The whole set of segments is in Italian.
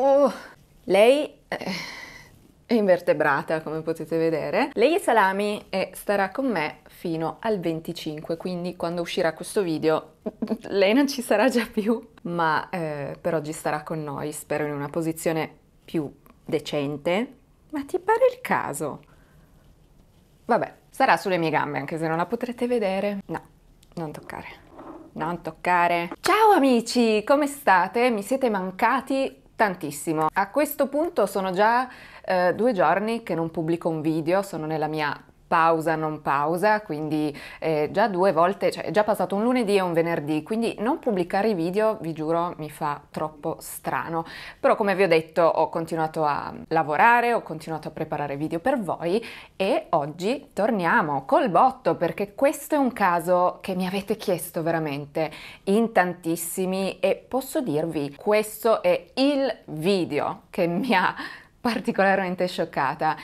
Oh, lei eh, è invertebrata, come potete vedere. Lei è salami e starà con me fino al 25, quindi quando uscirà questo video lei non ci sarà già più, ma eh, per oggi starà con noi, spero in una posizione più decente. Ma ti pare il caso? Vabbè, sarà sulle mie gambe, anche se non la potrete vedere. No, non toccare non toccare. Ciao amici, come state? Mi siete mancati tantissimo. A questo punto sono già eh, due giorni che non pubblico un video, sono nella mia pausa non pausa, quindi eh, già due volte, cioè è già passato un lunedì e un venerdì, quindi non pubblicare i video, vi giuro, mi fa troppo strano. Però come vi ho detto, ho continuato a lavorare, ho continuato a preparare video per voi e oggi torniamo col botto perché questo è un caso che mi avete chiesto veramente in tantissimi e posso dirvi, questo è il video che mi ha particolarmente scioccata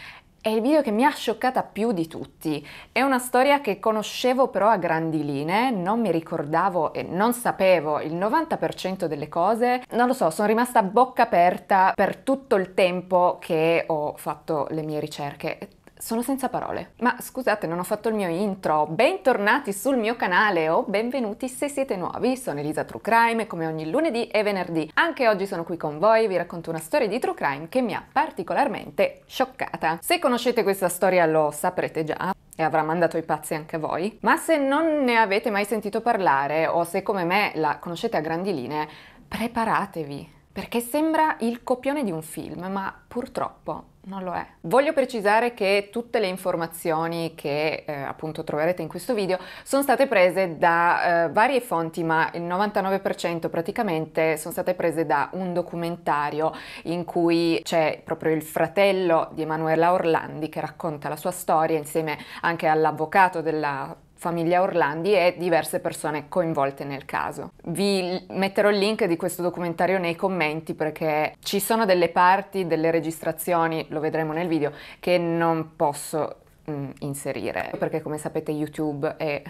è il video che mi ha scioccata più di tutti. È una storia che conoscevo però a grandi linee, non mi ricordavo e non sapevo il 90% delle cose. Non lo so, sono rimasta a bocca aperta per tutto il tempo che ho fatto le mie ricerche sono senza parole. Ma scusate, non ho fatto il mio intro. Bentornati sul mio canale o benvenuti se siete nuovi. Sono Elisa True Crime come ogni lunedì e venerdì. Anche oggi sono qui con voi e vi racconto una storia di True Crime che mi ha particolarmente scioccata. Se conoscete questa storia lo saprete già, e avrà mandato i pazzi anche voi. Ma se non ne avete mai sentito parlare o se come me la conoscete a grandi linee, preparatevi, perché sembra il copione di un film, ma purtroppo non lo è. Voglio precisare che tutte le informazioni che eh, appunto troverete in questo video sono state prese da eh, varie fonti, ma il 99% praticamente sono state prese da un documentario in cui c'è proprio il fratello di Emanuela Orlandi che racconta la sua storia insieme anche all'avvocato della famiglia Orlandi e diverse persone coinvolte nel caso. Vi metterò il link di questo documentario nei commenti perché ci sono delle parti, delle registrazioni, lo vedremo nel video, che non posso mh, inserire perché come sapete YouTube è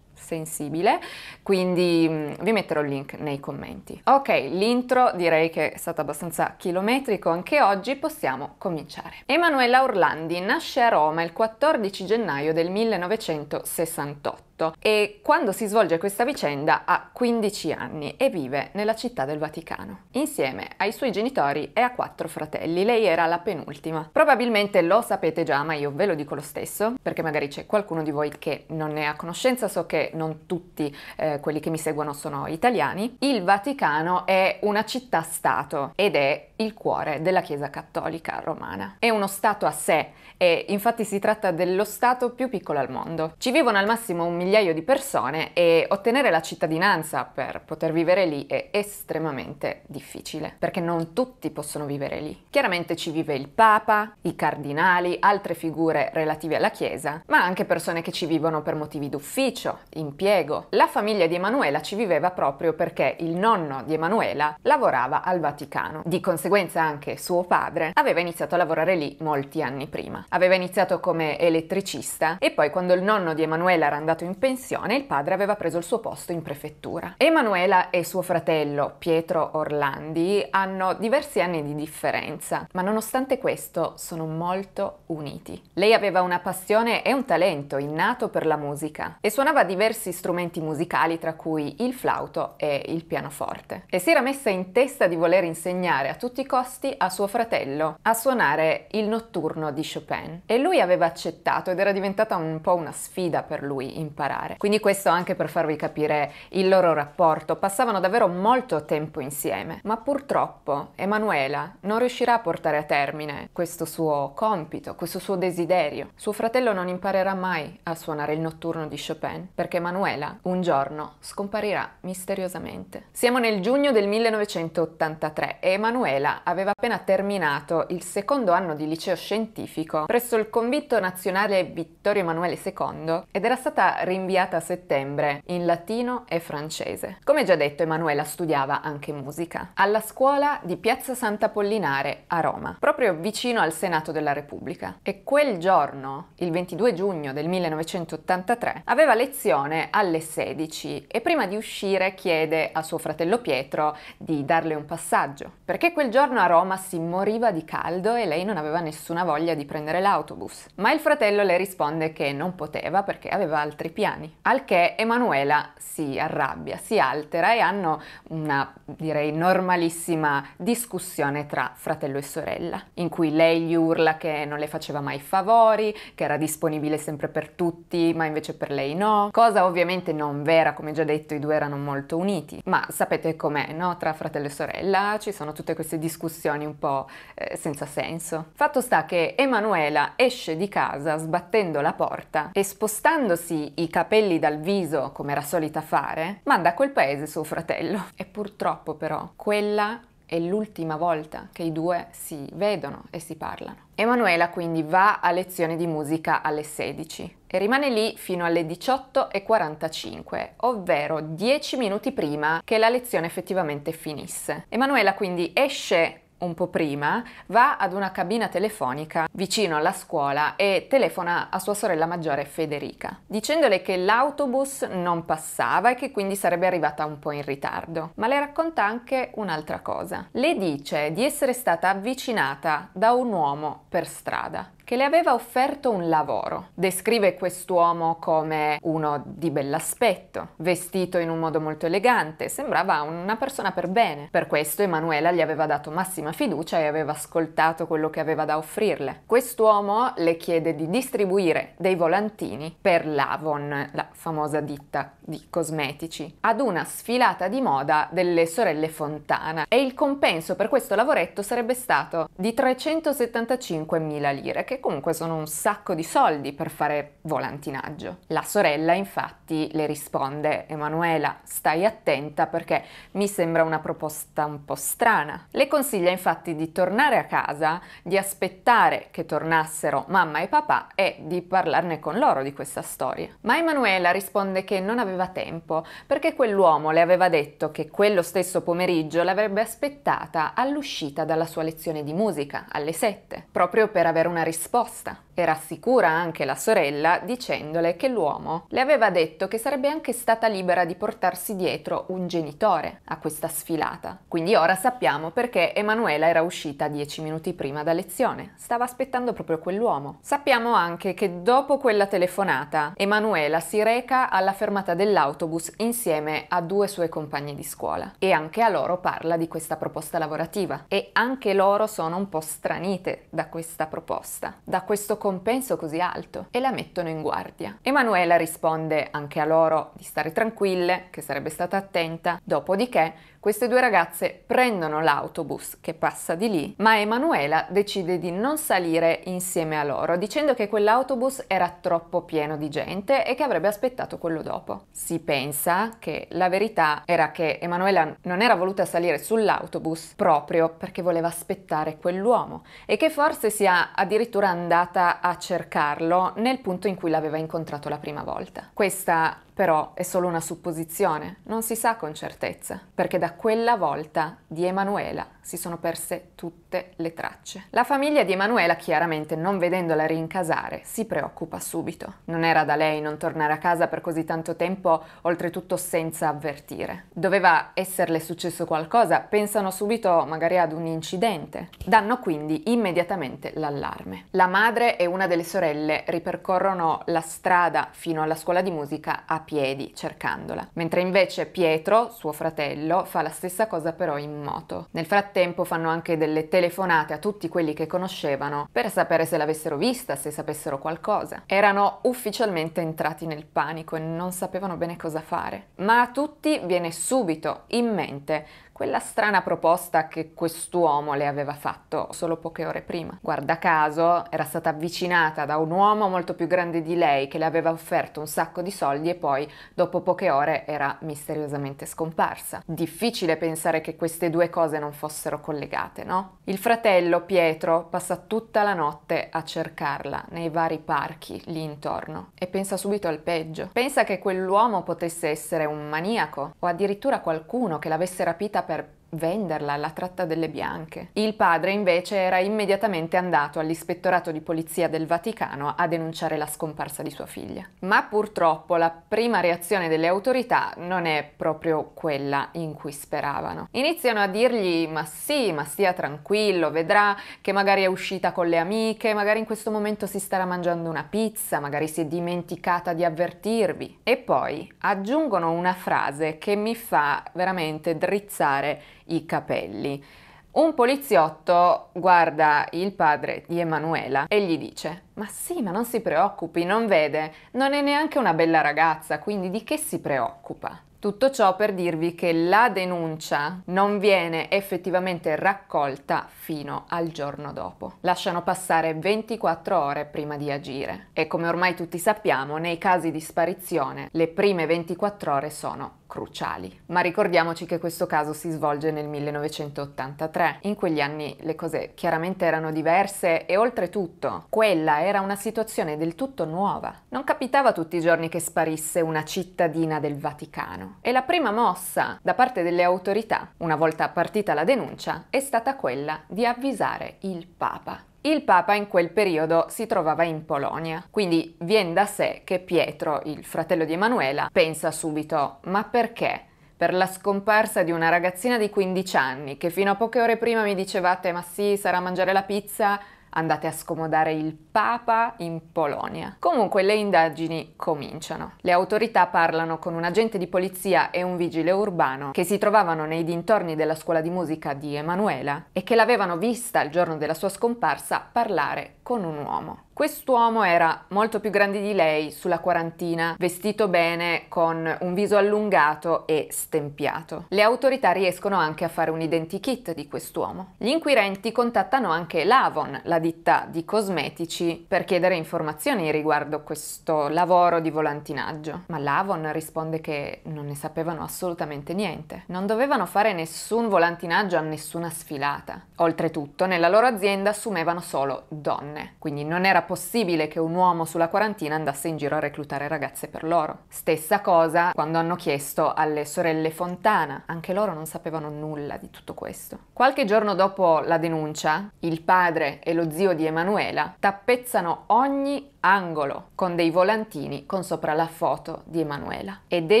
sensibile, quindi mm, vi metterò il link nei commenti. Ok, l'intro direi che è stato abbastanza chilometrico, anche oggi possiamo cominciare. Emanuela Orlandi nasce a Roma il 14 gennaio del 1968 tutto e quando si svolge questa vicenda ha 15 anni e vive nella città del Vaticano. Insieme ai suoi genitori e a quattro fratelli, lei era la penultima. Probabilmente lo sapete già, ma io ve lo dico lo stesso, perché magari c'è qualcuno di voi che non ne ha conoscenza, so che non tutti eh, quelli che mi seguono sono italiani. Il Vaticano è una città-stato ed è il cuore della Chiesa Cattolica Romana. È uno stato a sé e infatti si tratta dello Stato più piccolo al mondo. Ci vivono al massimo un migliaio di persone e ottenere la cittadinanza per poter vivere lì è estremamente difficile, perché non tutti possono vivere lì. Chiaramente ci vive il Papa, i cardinali, altre figure relative alla Chiesa, ma anche persone che ci vivono per motivi d'ufficio, impiego. La famiglia di Emanuela ci viveva proprio perché il nonno di Emanuela lavorava al Vaticano. Di conseguenza anche suo padre aveva iniziato a lavorare lì molti anni prima. Aveva iniziato come elettricista e poi quando il nonno di Emanuela era andato in pensione il padre aveva preso il suo posto in prefettura. Emanuela e suo fratello Pietro Orlandi hanno diversi anni di differenza, ma nonostante questo sono molto uniti. Lei aveva una passione e un talento innato per la musica e suonava diversi strumenti musicali tra cui il flauto e il pianoforte e si era messa in testa di voler insegnare a tutti i costi a suo fratello a suonare il notturno di Chopin Pen. E lui aveva accettato ed era diventata un po' una sfida per lui imparare. Quindi questo anche per farvi capire il loro rapporto. Passavano davvero molto tempo insieme, ma purtroppo Emanuela non riuscirà a portare a termine questo suo compito, questo suo desiderio. Suo fratello non imparerà mai a suonare il notturno di Chopin perché Emanuela un giorno scomparirà misteriosamente. Siamo nel giugno del 1983 e Emanuela aveva appena terminato il secondo anno di liceo scientifico presso il convitto nazionale Vittorio Emanuele II ed era stata rinviata a settembre in latino e francese. Come già detto, Emanuela studiava anche musica alla scuola di Piazza Santa Pollinare a Roma, proprio vicino al Senato della Repubblica. E quel giorno, il 22 giugno del 1983, aveva lezione alle 16 e prima di uscire chiede a suo fratello Pietro di darle un passaggio, perché quel giorno a Roma si moriva di caldo e lei non aveva nessuna voglia di prendere prendere l'autobus, ma il fratello le risponde che non poteva perché aveva altri piani, al che Emanuela si arrabbia, si altera e hanno una, direi, normalissima discussione tra fratello e sorella, in cui lei gli urla che non le faceva mai favori, che era disponibile sempre per tutti, ma invece per lei no, cosa ovviamente non vera, come già detto i due erano molto uniti, ma sapete com'è, no? Tra fratello e sorella ci sono tutte queste discussioni un po' eh, senza senso. Fatto sta che Emanuela Micaela esce di casa sbattendo la porta e spostandosi i capelli dal viso, come era solita fare, manda a quel paese suo fratello. E purtroppo però quella è l'ultima volta che i due si vedono e si parlano. Emanuela quindi va a lezione di musica alle 16 e rimane lì fino alle 18.45, ovvero 10 minuti prima che la lezione effettivamente finisse. Emanuela quindi esce un po' prima, va ad una cabina telefonica vicino alla scuola e telefona a sua sorella maggiore Federica, dicendole che l'autobus non passava e che quindi sarebbe arrivata un po' in ritardo. Ma le racconta anche un'altra cosa. Le dice di essere stata avvicinata da un uomo per strada che le aveva offerto un lavoro. Descrive quest'uomo come uno di bell'aspetto, vestito in un modo molto elegante, sembrava una persona per bene. Per questo Emanuela gli aveva dato massima fiducia e aveva ascoltato quello che aveva da offrirle. Quest'uomo le chiede di distribuire dei volantini per l'Avon, la famosa ditta di cosmetici, ad una sfilata di moda delle sorelle Fontana e il compenso per questo lavoretto sarebbe stato di 375.000 lire, che che comunque sono un sacco di soldi per fare volantinaggio. La sorella infatti le risponde Emanuela stai attenta perché mi sembra una proposta un po' strana. Le consiglia infatti di tornare a casa, di aspettare che tornassero mamma e papà e di parlarne con loro di questa storia. Ma Emanuela risponde che non aveva tempo perché quell'uomo le aveva detto che quello stesso pomeriggio l'avrebbe aspettata all'uscita dalla sua lezione di musica alle 7, proprio per avere una risposta risposta e rassicura anche la sorella dicendole che l'uomo le aveva detto che sarebbe anche stata libera di portarsi dietro un genitore a questa sfilata. Quindi ora sappiamo perché Emanuela era uscita dieci minuti prima da lezione, stava aspettando proprio quell'uomo. Sappiamo anche che dopo quella telefonata Emanuela si reca alla fermata dell'autobus insieme a due sue compagne di scuola e anche a loro parla di questa proposta lavorativa e anche loro sono un po' stranite da questa proposta, da questo compenso così alto e la mettono in guardia. Emanuela risponde anche a loro di stare tranquille, che sarebbe stata attenta, dopodiché queste due ragazze prendono l'autobus che passa di lì, ma Emanuela decide di non salire insieme a loro, dicendo che quell'autobus era troppo pieno di gente e che avrebbe aspettato quello dopo. Si pensa che la verità era che Emanuela non era voluta salire sull'autobus proprio perché voleva aspettare quell'uomo e che forse sia addirittura andata a cercarlo nel punto in cui l'aveva incontrato la prima volta. Questa però è solo una supposizione, non si sa con certezza, perché da quella volta di Emanuela si sono perse tutte tutte le tracce. La famiglia di Emanuela, chiaramente non vedendola rincasare, si preoccupa subito. Non era da lei non tornare a casa per così tanto tempo, oltretutto senza avvertire. Doveva esserle successo qualcosa, pensano subito magari ad un incidente. Danno quindi immediatamente l'allarme. La madre e una delle sorelle ripercorrono la strada fino alla scuola di musica a piedi, cercandola. Mentre invece Pietro, suo fratello, fa la stessa cosa però in moto. Nel frattempo fanno anche delle telefonate telefonate a tutti quelli che conoscevano per sapere se l'avessero vista, se sapessero qualcosa. Erano ufficialmente entrati nel panico e non sapevano bene cosa fare. Ma a tutti viene subito in mente quella strana proposta che quest'uomo le aveva fatto solo poche ore prima. Guarda caso, era stata avvicinata da un uomo molto più grande di lei che le aveva offerto un sacco di soldi e poi, dopo poche ore, era misteriosamente scomparsa. Difficile pensare che queste due cose non fossero collegate, no? Il fratello Pietro passa tutta la notte a cercarla nei vari parchi lì intorno e pensa subito al peggio. Pensa che quell'uomo potesse essere un maniaco o addirittura qualcuno che l'avesse rapita per venderla alla tratta delle bianche. Il padre invece era immediatamente andato all'ispettorato di polizia del Vaticano a denunciare la scomparsa di sua figlia. Ma purtroppo la prima reazione delle autorità non è proprio quella in cui speravano. Iniziano a dirgli ma sì, ma stia tranquillo, vedrà che magari è uscita con le amiche, magari in questo momento si starà mangiando una pizza, magari si è dimenticata di avvertirvi. E poi aggiungono una frase che mi fa veramente drizzare i capelli. Un poliziotto guarda il padre di Emanuela e gli dice Ma sì, ma non si preoccupi, non vede, non è neanche una bella ragazza, quindi di che si preoccupa? Tutto ciò per dirvi che la denuncia non viene effettivamente raccolta fino al giorno dopo. Lasciano passare 24 ore prima di agire e come ormai tutti sappiamo nei casi di sparizione le prime 24 ore sono cruciali. Ma ricordiamoci che questo caso si svolge nel 1983. In quegli anni le cose chiaramente erano diverse e oltretutto quella era una situazione del tutto nuova. Non capitava tutti i giorni che sparisse una cittadina del Vaticano e la prima mossa da parte delle autorità, una volta partita la denuncia, è stata quella di avvisare il Papa il Papa in quel periodo si trovava in Polonia, quindi viene da sé che Pietro, il fratello di Emanuela, pensa subito ma perché? Per la scomparsa di una ragazzina di 15 anni che fino a poche ore prima mi dicevate ma sì, sarà a mangiare la pizza, andate a scomodare il Papa in Polonia. Comunque le indagini cominciano. Le autorità parlano con un agente di polizia e un vigile urbano che si trovavano nei dintorni della scuola di musica di Emanuela e che l'avevano vista il giorno della sua scomparsa parlare con un uomo. Quest'uomo era molto più grande di lei, sulla quarantina, vestito bene, con un viso allungato e stempiato. Le autorità riescono anche a fare un identikit di quest'uomo. Gli inquirenti contattano anche l'Avon, la ditta di cosmetici, per chiedere informazioni riguardo questo lavoro di volantinaggio. Ma l'Avon risponde che non ne sapevano assolutamente niente. Non dovevano fare nessun volantinaggio a nessuna sfilata. Oltretutto, nella loro azienda assumevano solo donne, quindi non era possibile che un uomo sulla quarantina andasse in giro a reclutare ragazze per loro. Stessa cosa quando hanno chiesto alle sorelle Fontana, anche loro non sapevano nulla di tutto questo. Qualche giorno dopo la denuncia, il padre e lo zio di Emanuela tappezzano ogni angolo con dei volantini con sopra la foto di Emanuela. Ed è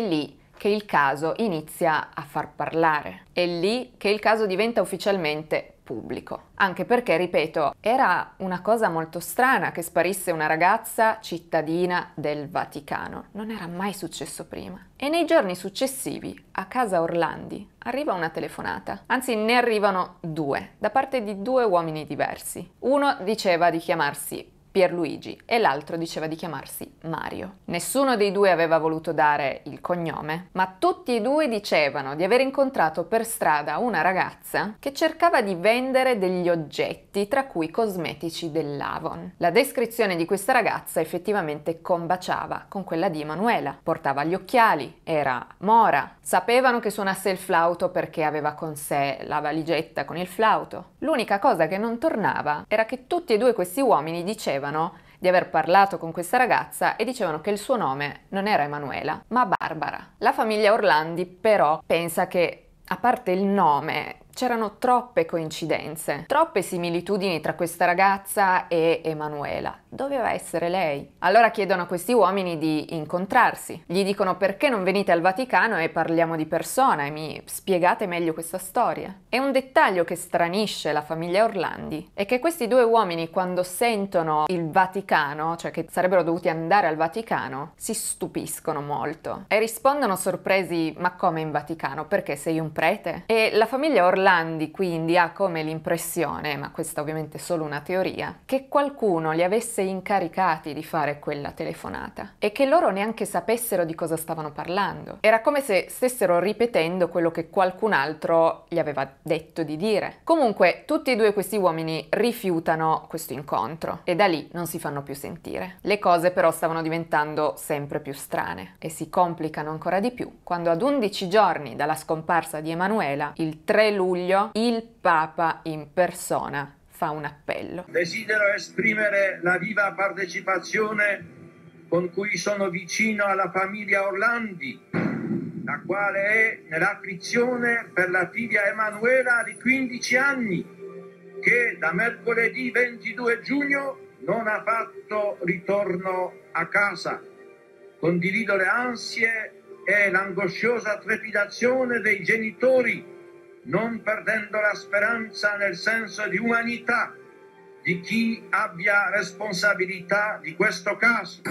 lì che il caso inizia a far parlare. È lì che il caso diventa ufficialmente pubblico. Anche perché, ripeto, era una cosa molto strana che sparisse una ragazza cittadina del Vaticano. Non era mai successo prima. E nei giorni successivi, a casa Orlandi, arriva una telefonata. Anzi, ne arrivano due, da parte di due uomini diversi. Uno diceva di chiamarsi Pierluigi e l'altro diceva di chiamarsi Mario. Nessuno dei due aveva voluto dare il cognome, ma tutti e due dicevano di aver incontrato per strada una ragazza che cercava di vendere degli oggetti, tra cui cosmetici dell'Avon. La descrizione di questa ragazza effettivamente combaciava con quella di Emanuela. Portava gli occhiali, era mora, sapevano che suonasse il flauto perché aveva con sé la valigetta con il flauto. L'unica cosa che non tornava era che tutti e due questi uomini dicevano dicevano di aver parlato con questa ragazza e dicevano che il suo nome non era Emanuela, ma Barbara. La famiglia Orlandi però pensa che, a parte il nome, C'erano troppe coincidenze, troppe similitudini tra questa ragazza e Emanuela. Doveva essere lei. Allora chiedono a questi uomini di incontrarsi. Gli dicono perché non venite al Vaticano e parliamo di persona e mi spiegate meglio questa storia. E un dettaglio che stranisce la famiglia Orlandi è che questi due uomini quando sentono il Vaticano, cioè che sarebbero dovuti andare al Vaticano, si stupiscono molto e rispondono sorpresi ma come in Vaticano? Perché sei un prete? E la famiglia Orlandi Orlandi quindi ha come l'impressione, ma questa ovviamente è solo una teoria, che qualcuno li avesse incaricati di fare quella telefonata e che loro neanche sapessero di cosa stavano parlando. Era come se stessero ripetendo quello che qualcun altro gli aveva detto di dire. Comunque tutti e due questi uomini rifiutano questo incontro e da lì non si fanno più sentire. Le cose però stavano diventando sempre più strane e si complicano ancora di più quando ad 11 giorni dalla scomparsa di Emanuela, il 3 luglio luglio il Papa in persona fa un appello. Desidero esprimere la viva partecipazione con cui sono vicino alla famiglia Orlandi, la quale è nell'afflizione per la figlia Emanuela di 15 anni, che da mercoledì 22 giugno non ha fatto ritorno a casa. Condivido le ansie e l'angosciosa trepidazione dei genitori non perdendo la speranza nel senso di umanità di chi abbia responsabilità di questo caso.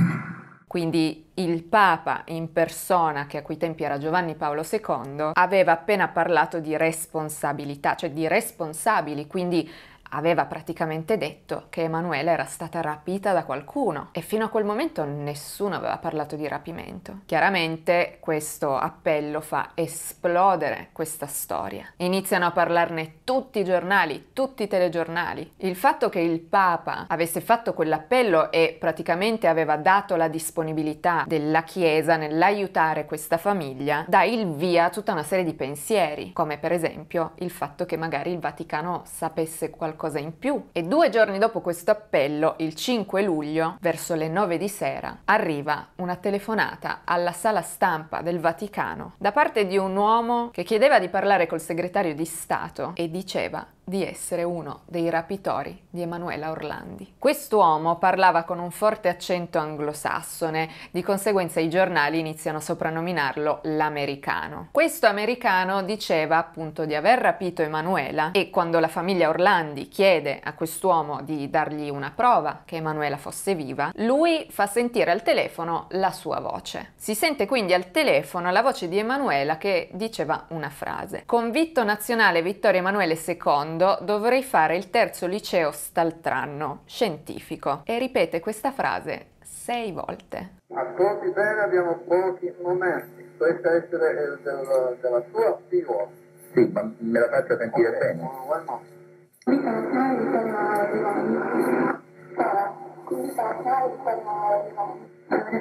Quindi il Papa in persona, che a quei tempi era Giovanni Paolo II, aveva appena parlato di responsabilità, cioè di responsabili, quindi aveva praticamente detto che Emanuela era stata rapita da qualcuno e fino a quel momento nessuno aveva parlato di rapimento. Chiaramente questo appello fa esplodere questa storia. Iniziano a parlarne tutti i giornali, tutti i telegiornali. Il fatto che il Papa avesse fatto quell'appello e praticamente aveva dato la disponibilità della Chiesa nell'aiutare questa famiglia dà il via a tutta una serie di pensieri, come per esempio il fatto che magari il Vaticano sapesse qualcosa qualcosa in più. E due giorni dopo questo appello, il 5 luglio, verso le 9 di sera, arriva una telefonata alla sala stampa del Vaticano da parte di un uomo che chiedeva di parlare col segretario di Stato e diceva di essere uno dei rapitori di Emanuela Orlandi. Quest'uomo parlava con un forte accento anglosassone, di conseguenza i giornali iniziano a soprannominarlo l'americano. Questo americano diceva appunto di aver rapito Emanuela e quando la famiglia Orlandi chiede a quest'uomo di dargli una prova che Emanuela fosse viva, lui fa sentire al telefono la sua voce. Si sente quindi al telefono la voce di Emanuela che diceva una frase. Convitto nazionale Vittorio Emanuele II secondo dovrei fare il terzo liceo staltranno, scientifico. E ripete questa frase sei volte. Ascolti bene, abbiamo pochi momenti. Questa è del, del, della sua figlia. Sì, ma me la faccio sentire okay. bene. Thank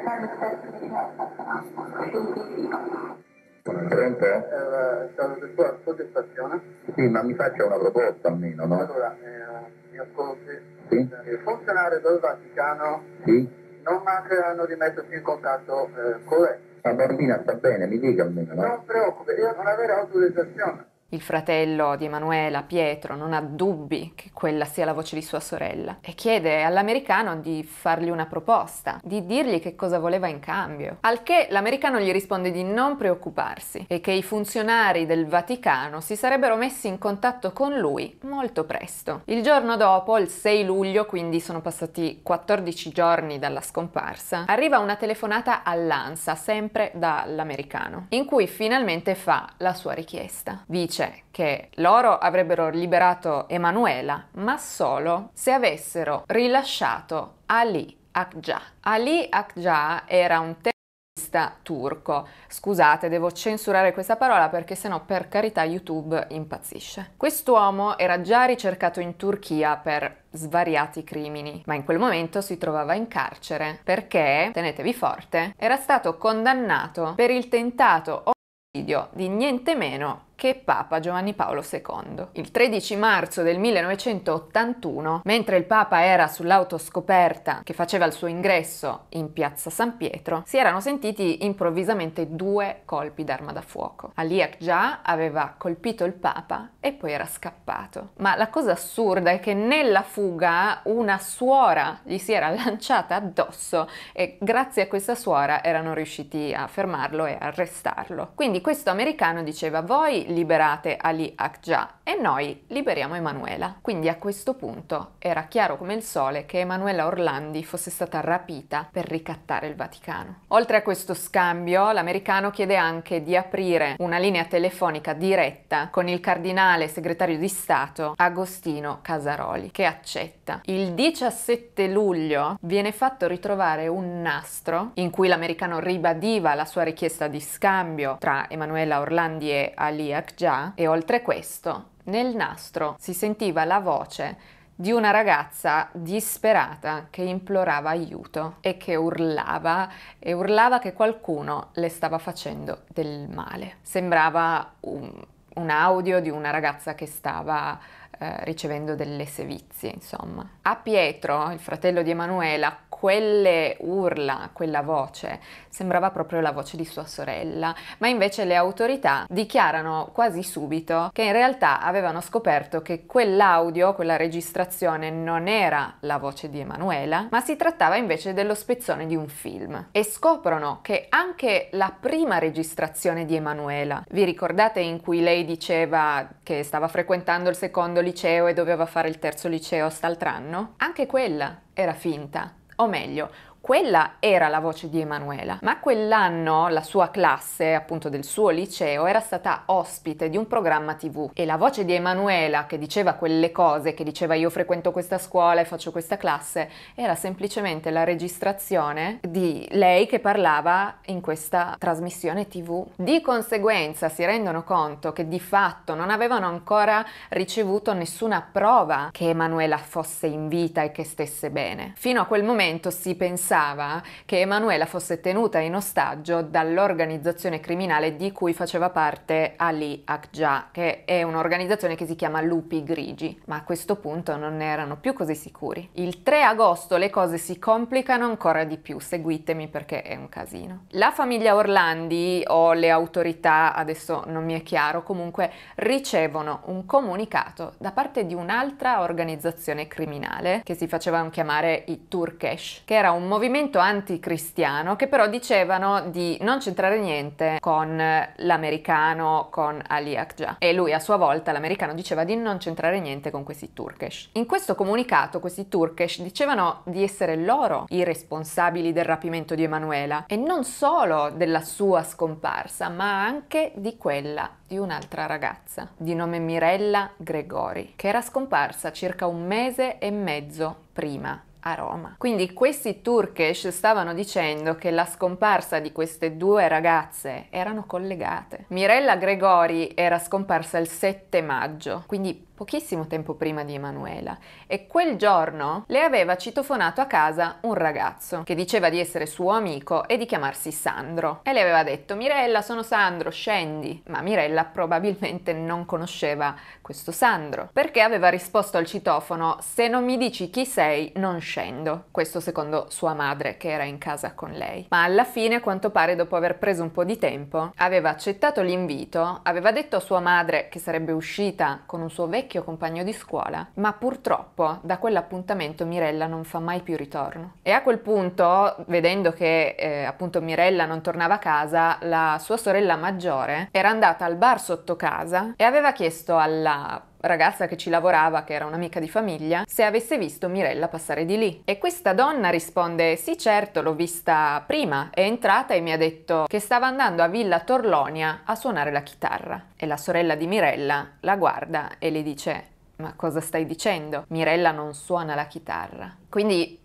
you. Pronto? Eh, soddisfazione. Sì, ma mi faccia una proposta almeno, no? Allora, eh, mi ascolti. Sì? Il eh, funzionario del Vaticano sì? non mancheranno di mettersi in contatto eh, con lei. La bambina sta bene, mi dica almeno, no? Non preoccupi, io non avere autorizzazione. Il fratello di Emanuela, Pietro, non ha dubbi che quella sia la voce di sua sorella e chiede all'americano di fargli una proposta, di dirgli che cosa voleva in cambio. Al che l'americano gli risponde di non preoccuparsi e che i funzionari del Vaticano si sarebbero messi in contatto con lui molto presto. Il giorno dopo, il 6 luglio, quindi sono passati 14 giorni dalla scomparsa, arriva una telefonata all'ANSA, sempre dall'americano, in cui finalmente fa la sua richiesta. Dice c'è che loro avrebbero liberato Emanuela, ma solo se avessero rilasciato Ali Akja. Ali Akja era un terrorista turco. Scusate, devo censurare questa parola perché sennò per carità YouTube impazzisce. Quest'uomo era già ricercato in Turchia per svariati crimini, ma in quel momento si trovava in carcere perché, tenetevi forte, era stato condannato per il tentato omicidio di niente meno che Papa Giovanni Paolo II. Il 13 marzo del 1981, mentre il Papa era sull'autoscoperta che faceva il suo ingresso in piazza San Pietro, si erano sentiti improvvisamente due colpi d'arma da fuoco. Ali già aveva colpito il Papa e poi era scappato. Ma la cosa assurda è che nella fuga una suora gli si era lanciata addosso e grazie a questa suora erano riusciti a fermarlo e arrestarlo. Quindi questo americano diceva voi liberate Ali Akja e noi liberiamo Emanuela. Quindi a questo punto era chiaro come il sole che Emanuela Orlandi fosse stata rapita per ricattare il Vaticano. Oltre a questo scambio, l'americano chiede anche di aprire una linea telefonica diretta con il cardinale segretario di Stato Agostino Casaroli, che accetta. Il 17 luglio viene fatto ritrovare un nastro in cui l'americano ribadiva la sua richiesta di scambio tra Emanuela Orlandi e Ali Zodiac già, e oltre questo, nel nastro si sentiva la voce di una ragazza disperata che implorava aiuto e che urlava e urlava che qualcuno le stava facendo del male. Sembrava un, un audio di una ragazza che stava eh, ricevendo delle sevizie, insomma. A Pietro, il fratello di Emanuela, quelle urla, quella voce, sembrava proprio la voce di sua sorella, ma invece le autorità dichiarano quasi subito che in realtà avevano scoperto che quell'audio, quella registrazione non era la voce di Emanuela, ma si trattava invece dello spezzone di un film. E scoprono che anche la prima registrazione di Emanuela, vi ricordate in cui lei diceva che stava frequentando il secondo liceo liceo e doveva fare il terzo liceo a st'altranno? Anche quella era finta, o meglio, quella era la voce di Emanuela, ma quell'anno la sua classe, appunto del suo liceo, era stata ospite di un programma tv e la voce di Emanuela che diceva quelle cose, che diceva io frequento questa scuola e faccio questa classe, era semplicemente la registrazione di lei che parlava in questa trasmissione tv. Di conseguenza si rendono conto che di fatto non avevano ancora ricevuto nessuna prova che Emanuela fosse in vita e che stesse bene. Fino a quel momento si pensava pensava che Emanuela fosse tenuta in ostaggio dall'organizzazione criminale di cui faceva parte Ali Akja, che è un'organizzazione che si chiama Lupi Grigi, ma a questo punto non ne erano più così sicuri. Il 3 agosto le cose si complicano ancora di più, seguitemi perché è un casino. La famiglia Orlandi o le autorità, adesso non mi è chiaro, comunque ricevono un comunicato da parte di un'altra organizzazione criminale che si facevano chiamare i Turkesh, che era un movimento movimento anticristiano che però dicevano di non c'entrare niente con l'americano, con Ali Akja. E lui a sua volta, l'americano, diceva di non c'entrare niente con questi Turkish. In questo comunicato questi Turkish dicevano di essere loro i responsabili del rapimento di Emanuela e non solo della sua scomparsa, ma anche di quella di un'altra ragazza di nome Mirella Gregori, che era scomparsa circa un mese e mezzo prima a Roma. Quindi questi turkish stavano dicendo che la scomparsa di queste due ragazze erano collegate. Mirella Gregori era scomparsa il 7 maggio, quindi pochissimo tempo prima di Emanuela e quel giorno le aveva citofonato a casa un ragazzo che diceva di essere suo amico e di chiamarsi Sandro e le aveva detto Mirella sono Sandro scendi ma Mirella probabilmente non conosceva questo Sandro perché aveva risposto al citofono se non mi dici chi sei non scendo questo secondo sua madre che era in casa con lei ma alla fine a quanto pare dopo aver preso un po' di tempo aveva accettato l'invito aveva detto a sua madre che sarebbe uscita con un suo vecchio vecchio compagno di scuola, ma purtroppo da quell'appuntamento Mirella non fa mai più ritorno. E a quel punto, vedendo che eh, appunto Mirella non tornava a casa, la sua sorella maggiore era andata al bar sotto casa e aveva chiesto alla ragazza che ci lavorava, che era un'amica di famiglia, se avesse visto Mirella passare di lì. E questa donna risponde sì certo, l'ho vista prima, è entrata e mi ha detto che stava andando a Villa Torlonia a suonare la chitarra. E la sorella di Mirella la guarda e le dice ma cosa stai dicendo? Mirella non suona la chitarra. Quindi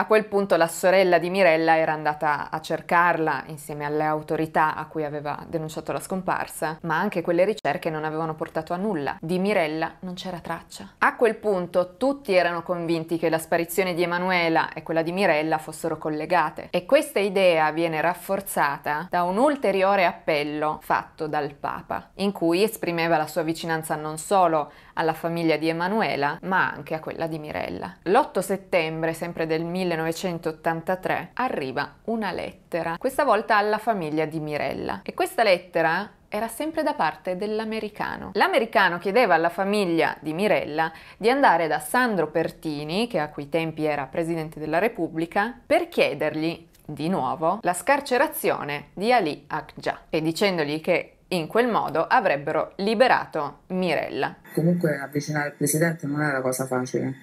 a quel punto la sorella di Mirella era andata a cercarla insieme alle autorità a cui aveva denunciato la scomparsa, ma anche quelle ricerche non avevano portato a nulla. Di Mirella non c'era traccia. A quel punto tutti erano convinti che la sparizione di Emanuela e quella di Mirella fossero collegate e questa idea viene rafforzata da un ulteriore appello fatto dal Papa, in cui esprimeva la sua vicinanza non solo alla famiglia di Emanuela, ma anche a quella di Mirella. L'8 settembre, sempre del 1000 1983 arriva una lettera, questa volta alla famiglia di Mirella. E questa lettera era sempre da parte dell'americano. L'americano chiedeva alla famiglia di Mirella di andare da Sandro Pertini, che a quei tempi era presidente della Repubblica, per chiedergli di nuovo la scarcerazione di Ali Akja e dicendogli che in quel modo avrebbero liberato Mirella. Comunque avvicinare il presidente non era cosa facile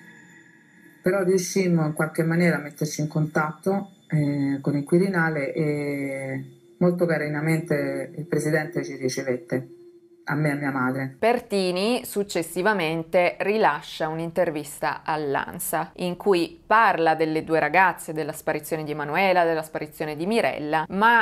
però riuscimmo in qualche maniera a metterci in contatto eh, con il Quirinale e molto carinamente il Presidente ci ricevette, a me e a mia madre. Pertini successivamente rilascia un'intervista all'ANSA in cui parla delle due ragazze, della sparizione di Emanuela, della sparizione di Mirella, ma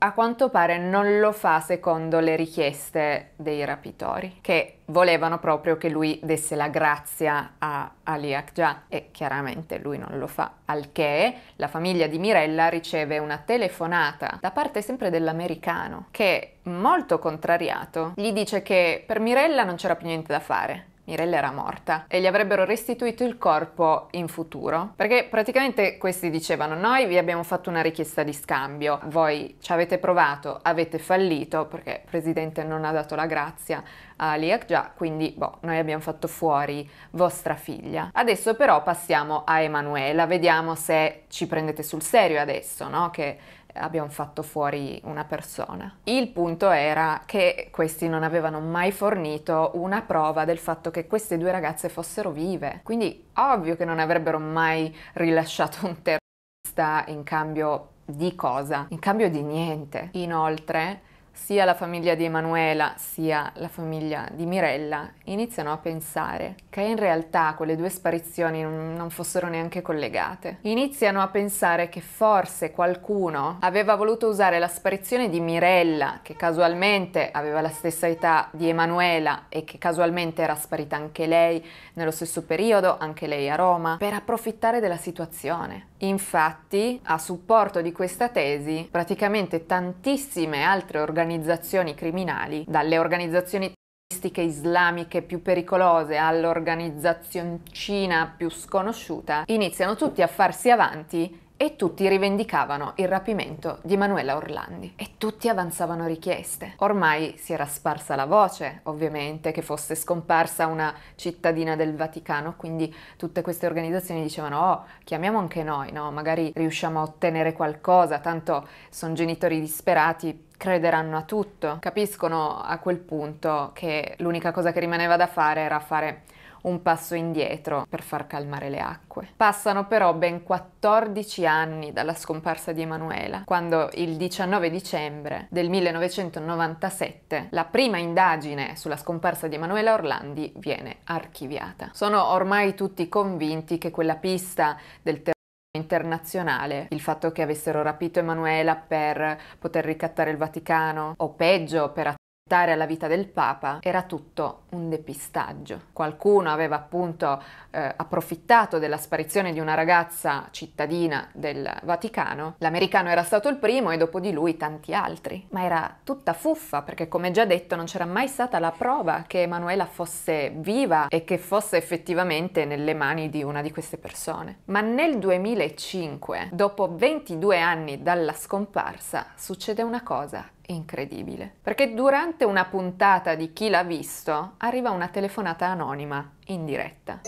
a quanto pare non lo fa secondo le richieste dei rapitori, che volevano proprio che lui desse la grazia a Ali Akja e chiaramente lui non lo fa, al che la famiglia di Mirella riceve una telefonata da parte sempre dell'americano che molto contrariato gli dice che per Mirella non c'era più niente da fare, Mirella era morta e gli avrebbero restituito il corpo in futuro. Perché praticamente questi dicevano noi vi abbiamo fatto una richiesta di scambio, voi ci avete provato, avete fallito perché il presidente non ha dato la grazia a Ali Akja, quindi boh, noi abbiamo fatto fuori vostra figlia. Adesso però passiamo a Emanuela, vediamo se ci prendete sul serio adesso, no? Che abbiamo fatto fuori una persona. Il punto era che questi non avevano mai fornito una prova del fatto che queste due ragazze fossero vive, quindi ovvio che non avrebbero mai rilasciato un terrorista in cambio di cosa? In cambio di niente. Inoltre, sia la famiglia di Emanuela sia la famiglia di Mirella iniziano a pensare che in realtà quelle due sparizioni non fossero neanche collegate. Iniziano a pensare che forse qualcuno aveva voluto usare la sparizione di Mirella, che casualmente aveva la stessa età di Emanuela e che casualmente era sparita anche lei nello stesso periodo, anche lei a Roma, per approfittare della situazione. Infatti, a supporto di questa tesi, praticamente tantissime altre organizzazioni organizzazioni criminali, dalle organizzazioni terroristiche islamiche più pericolose all'organizzazione cina più sconosciuta, iniziano tutti a farsi avanti e tutti rivendicavano il rapimento di Emanuela Orlandi e tutti avanzavano richieste. Ormai si era sparsa la voce, ovviamente, che fosse scomparsa una cittadina del Vaticano, quindi tutte queste organizzazioni dicevano "Oh, chiamiamo anche noi, no? Magari riusciamo a ottenere qualcosa, tanto sono genitori disperati, crederanno a tutto. Capiscono a quel punto che l'unica cosa che rimaneva da fare era fare un passo indietro per far calmare le acque. Passano però ben 14 anni dalla scomparsa di Emanuela, quando il 19 dicembre del 1997 la prima indagine sulla scomparsa di Emanuela Orlandi viene archiviata. Sono ormai tutti convinti che quella pista del terrorismo internazionale, il fatto che avessero rapito Emanuela per poter ricattare il Vaticano o peggio per Dare alla vita del Papa era tutto un depistaggio. Qualcuno aveva appunto eh, approfittato della sparizione di una ragazza cittadina del Vaticano. L'americano era stato il primo e dopo di lui tanti altri. Ma era tutta fuffa perché, come già detto, non c'era mai stata la prova che Emanuela fosse viva e che fosse effettivamente nelle mani di una di queste persone. Ma nel 2005, dopo 22 anni dalla scomparsa, succede una cosa incredibile. Perché durante una puntata di Chi l'ha visto arriva una telefonata anonima in diretta.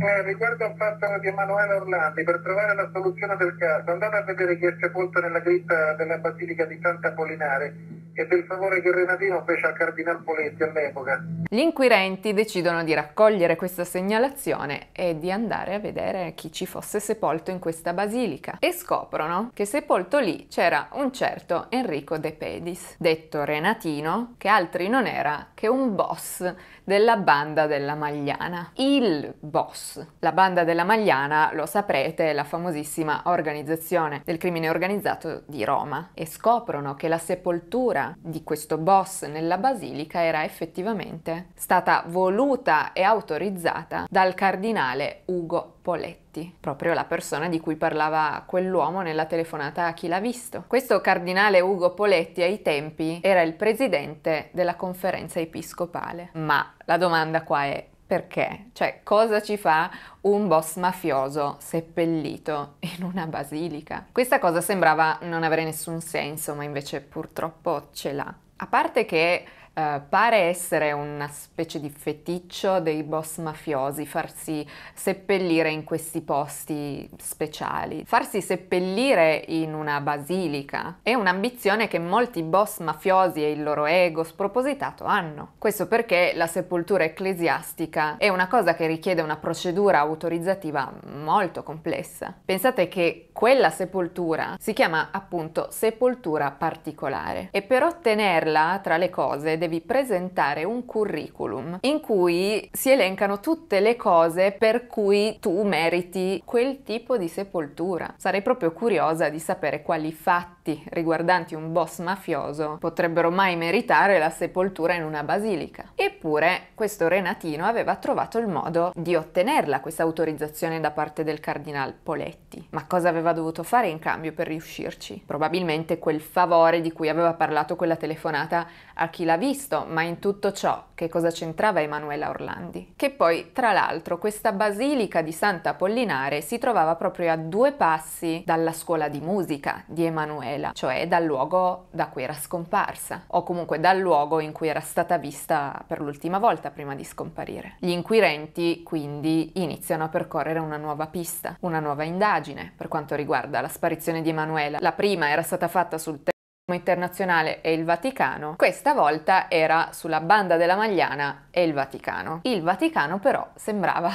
Eh, riguardo a fatto di Emanuele Orlandi, per trovare la soluzione del caso, andate a vedere chi è sepolto nella cripta della Basilica di Santa Polinare ebbe il favore che Renatino fece al Cardinal Poletti all'epoca. Gli inquirenti decidono di raccogliere questa segnalazione e di andare a vedere chi ci fosse sepolto in questa basilica e scoprono che sepolto lì c'era un certo Enrico De Pedis, detto Renatino, che altri non era che un boss della banda della Magliana. Il boss. La banda della Magliana, lo saprete, è la famosissima organizzazione del crimine organizzato di Roma e scoprono che la sepoltura di questo boss nella basilica era effettivamente stata voluta e autorizzata dal cardinale Ugo Poletti, proprio la persona di cui parlava quell'uomo nella telefonata a chi l'ha visto. Questo cardinale Ugo Poletti ai tempi era il presidente della conferenza episcopale, ma la domanda qua è perché? Cioè, cosa ci fa un boss mafioso seppellito in una basilica? Questa cosa sembrava non avere nessun senso, ma invece purtroppo ce l'ha. A parte che eh, pare essere una specie di feticcio dei boss mafiosi, farsi seppellire in questi posti speciali. Farsi seppellire in una basilica è un'ambizione che molti boss mafiosi e il loro ego spropositato hanno. Questo perché la sepoltura ecclesiastica è una cosa che richiede una procedura autorizzativa molto complessa. Pensate che quella sepoltura si chiama appunto sepoltura particolare e per ottenerla tra le cose devi devi presentare un curriculum in cui si elencano tutte le cose per cui tu meriti quel tipo di sepoltura. Sarei proprio curiosa di sapere quali fatti fatti riguardanti un boss mafioso potrebbero mai meritare la sepoltura in una basilica. Eppure questo Renatino aveva trovato il modo di ottenerla, questa autorizzazione da parte del cardinal Poletti. Ma cosa aveva dovuto fare in cambio per riuscirci? Probabilmente quel favore di cui aveva parlato quella telefonata a chi l'ha visto, ma in tutto ciò che cosa c'entrava Emanuela Orlandi? Che poi, tra l'altro, questa basilica di Santa Sant'Apollinare si trovava proprio a due passi dalla scuola di musica di Emanuela candela, cioè dal luogo da cui era scomparsa o comunque dal luogo in cui era stata vista per l'ultima volta prima di scomparire. Gli inquirenti quindi iniziano a percorrere una nuova pista, una nuova indagine per quanto riguarda la sparizione di Emanuela. La prima era stata fatta sul territorio internazionale e il Vaticano, questa volta era sulla banda della Magliana e il Vaticano. Il Vaticano però sembrava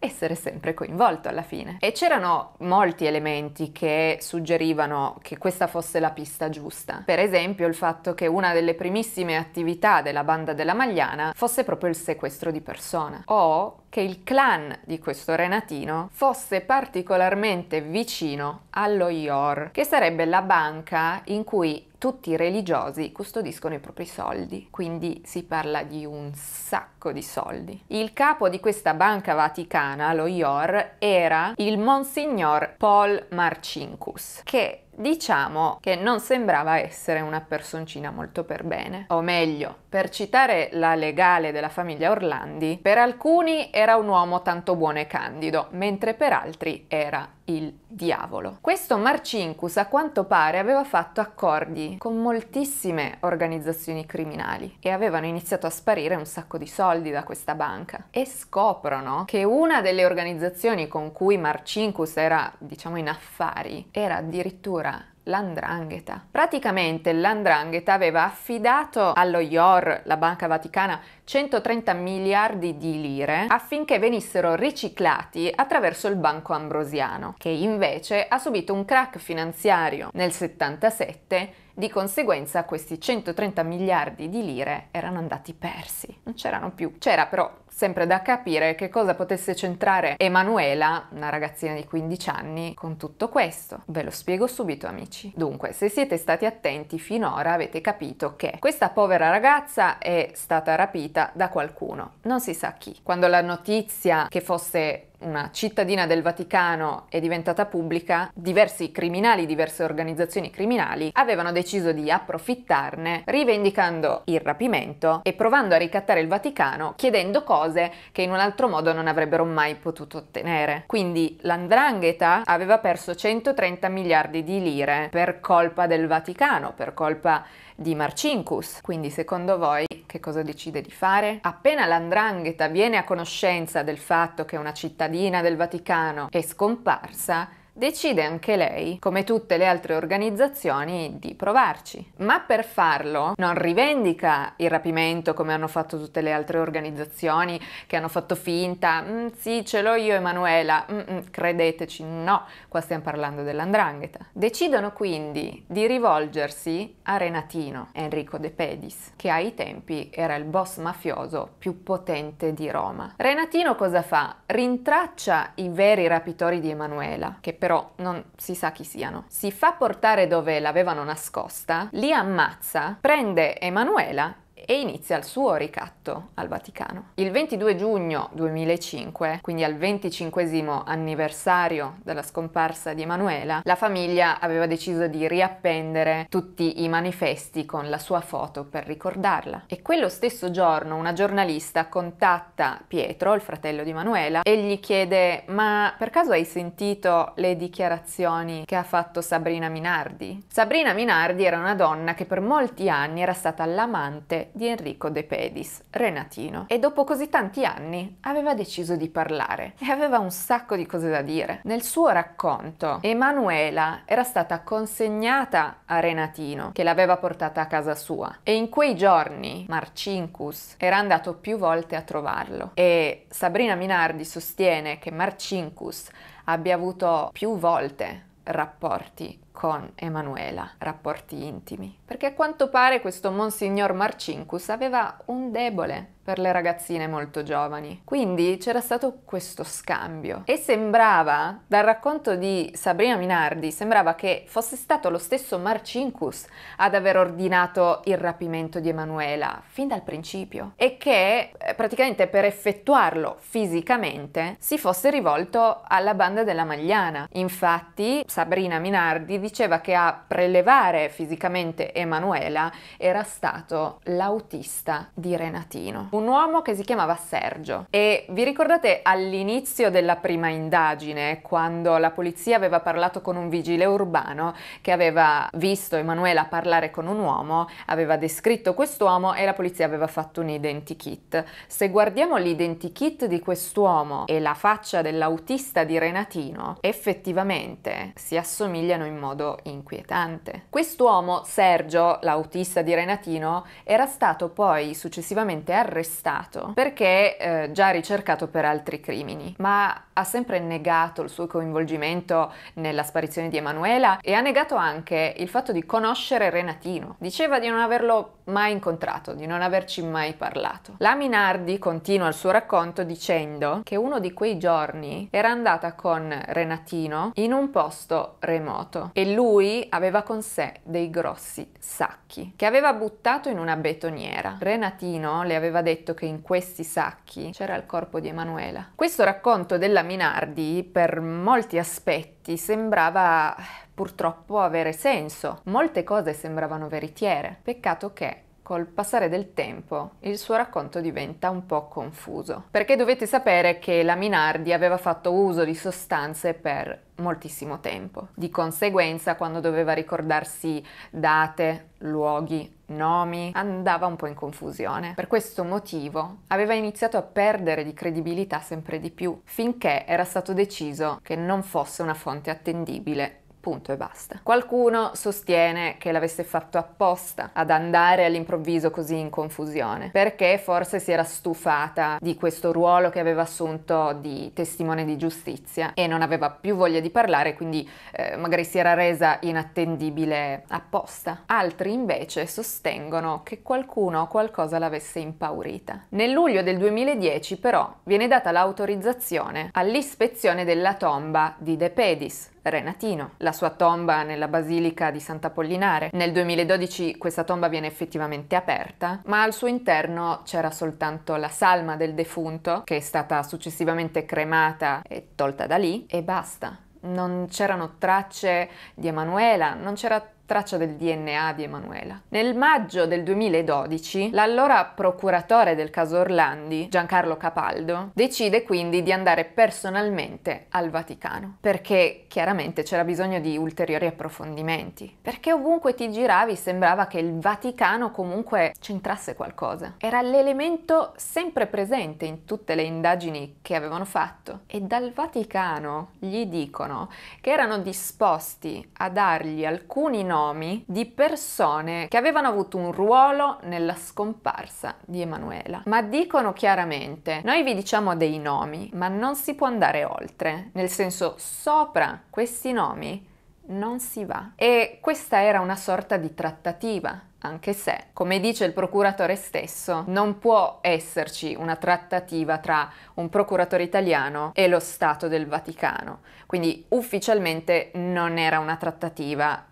essere sempre coinvolto alla fine. E c'erano molti elementi che suggerivano che questa fosse la pista giusta. Per esempio il fatto che una delle primissime attività della banda della Magliana fosse proprio il sequestro di persona o che il clan di questo Renatino fosse particolarmente vicino allo IOR, che sarebbe la banca in cui tutti i religiosi custodiscono i propri soldi, quindi si parla di un sacco di soldi. Il capo di questa banca vaticana, lo IOR, era il Monsignor Paul Marcinkus, che diciamo che non sembrava essere una personcina molto per bene. O meglio, per citare la legale della famiglia Orlandi, per alcuni era un uomo tanto buono e candido, mentre per altri era il diavolo. Questo Marcinkus a quanto pare aveva fatto accordi con moltissime organizzazioni criminali e avevano iniziato a sparire un sacco di soldi da questa banca e scoprono che una delle organizzazioni con cui Marcinkus era diciamo in affari era addirittura l'andrangheta. Praticamente l'andrangheta aveva affidato allo IOR, la Banca Vaticana, 130 miliardi di lire affinché venissero riciclati attraverso il Banco Ambrosiano, che invece ha subito un crack finanziario nel 77 di conseguenza questi 130 miliardi di lire erano andati persi, non c'erano più. C'era però sempre da capire che cosa potesse centrare Emanuela, una ragazzina di 15 anni, con tutto questo. Ve lo spiego subito amici. Dunque, se siete stati attenti finora avete capito che questa povera ragazza è stata rapita da qualcuno, non si sa chi. Quando la notizia che fosse una cittadina del Vaticano è diventata pubblica, diversi criminali, diverse organizzazioni criminali avevano deciso di approfittarne rivendicando il rapimento e provando a ricattare il Vaticano chiedendo cose che in un altro modo non avrebbero mai potuto ottenere. Quindi l'andrangheta aveva perso 130 miliardi di lire per colpa del Vaticano, per colpa di Marcinkus. Quindi secondo voi che cosa decide di fare? Appena l'andrangheta viene a conoscenza del fatto che una cittadina del Vaticano è scomparsa, decide anche lei, come tutte le altre organizzazioni, di provarci. Ma per farlo non rivendica il rapimento come hanno fatto tutte le altre organizzazioni che hanno fatto finta, mm, sì ce l'ho io Emanuela, mm, mm, credeteci, no, qua stiamo parlando dell'andrangheta. Decidono quindi di rivolgersi a Renatino, Enrico De Pedis, che ai tempi era il boss mafioso più potente di Roma. Renatino cosa fa? Rintraccia i veri rapitori di Emanuela, che per però non si sa chi siano. Si fa portare dove l'avevano nascosta, li ammazza, prende Emanuela e inizia il suo ricatto al Vaticano. Il 22 giugno 2005, quindi al 25 anniversario della scomparsa di Emanuela, la famiglia aveva deciso di riappendere tutti i manifesti con la sua foto per ricordarla. E quello stesso giorno una giornalista contatta Pietro, il fratello di Emanuela, e gli chiede ma per caso hai sentito le dichiarazioni che ha fatto Sabrina Minardi? Sabrina Minardi era una donna che per molti anni era stata l'amante di Enrico De Pedis, renatino, e dopo così tanti anni aveva deciso di parlare e aveva un sacco di cose da dire. Nel suo racconto, Emanuela era stata consegnata a Renatino, che l'aveva portata a casa sua, e in quei giorni Marcinkus era andato più volte a trovarlo e Sabrina Minardi sostiene che Marcinkus abbia avuto più volte rapporti con Emanuela, rapporti intimi perché a quanto pare questo Monsignor Marcinkus aveva un debole per le ragazzine molto giovani. Quindi c'era stato questo scambio e sembrava, dal racconto di Sabrina Minardi, sembrava che fosse stato lo stesso Marcinkus ad aver ordinato il rapimento di Emanuela fin dal principio e che eh, praticamente per effettuarlo fisicamente si fosse rivolto alla banda della Magliana. Infatti Sabrina Minardi diceva che a prelevare fisicamente Emanuela era stato l'autista di Renatino, un uomo che si chiamava Sergio. E vi ricordate all'inizio della prima indagine, quando la polizia aveva parlato con un vigile urbano che aveva visto Emanuela parlare con un uomo, aveva descritto quest'uomo e la polizia aveva fatto un identikit. Se guardiamo l'identikit di quest'uomo e la faccia dell'autista di Renatino, effettivamente si assomigliano in modo inquietante. Quest'uomo, Sergio, Sergio, l'autista di Renatino, era stato poi successivamente arrestato perché eh, già ricercato per altri crimini, ma ha sempre negato il suo coinvolgimento nella sparizione di Emanuela e ha negato anche il fatto di conoscere Renatino. Diceva di non averlo mai incontrato, di non averci mai parlato. La Minardi continua il suo racconto dicendo che uno di quei giorni era andata con Renatino in un posto remoto e lui aveva con sé dei grossi sacchi che aveva buttato in una betoniera. Renatino le aveva detto che in questi sacchi c'era il corpo di Emanuela. Questo racconto della Minardi per molti aspetti sembrava purtroppo avere senso. Molte cose sembravano veritiere. Peccato che col passare del tempo il suo racconto diventa un po' confuso, perché dovete sapere che la Minardi aveva fatto uso di sostanze per moltissimo tempo. Di conseguenza, quando doveva ricordarsi date, luoghi, nomi, andava un po' in confusione. Per questo motivo aveva iniziato a perdere di credibilità sempre di più, finché era stato deciso che non fosse una fonte attendibile Punto e basta. Qualcuno sostiene che l'avesse fatto apposta ad andare all'improvviso così in confusione, perché forse si era stufata di questo ruolo che aveva assunto di testimone di giustizia e non aveva più voglia di parlare, quindi eh, magari si era resa inattendibile apposta. Altri invece sostengono che qualcuno o qualcosa l'avesse impaurita. Nel luglio del 2010 però viene data l'autorizzazione all'ispezione della tomba di De Pedis, Renatino, la sua tomba nella Basilica di Sant'Apollinare. Nel 2012 questa tomba viene effettivamente aperta, ma al suo interno c'era soltanto la salma del defunto, che è stata successivamente cremata e tolta da lì, e basta. Non c'erano tracce di Emanuela, non c'era traccia del DNA di Emanuela. Nel maggio del 2012, l'allora procuratore del caso Orlandi, Giancarlo Capaldo, decide quindi di andare personalmente al Vaticano, perché chiaramente c'era bisogno di ulteriori approfondimenti, perché ovunque ti giravi sembrava che il Vaticano comunque c'entrasse qualcosa. Era l'elemento sempre presente in tutte le indagini che avevano fatto e dal Vaticano gli dicono che erano disposti a dargli alcuni nomi nomi di persone che avevano avuto un ruolo nella scomparsa di Emanuela, ma dicono chiaramente, noi vi diciamo dei nomi, ma non si può andare oltre, nel senso sopra questi nomi non si va. E questa era una sorta di trattativa anche se, come dice il procuratore stesso, non può esserci una trattativa tra un procuratore italiano e lo Stato del Vaticano. Quindi ufficialmente non era una trattativa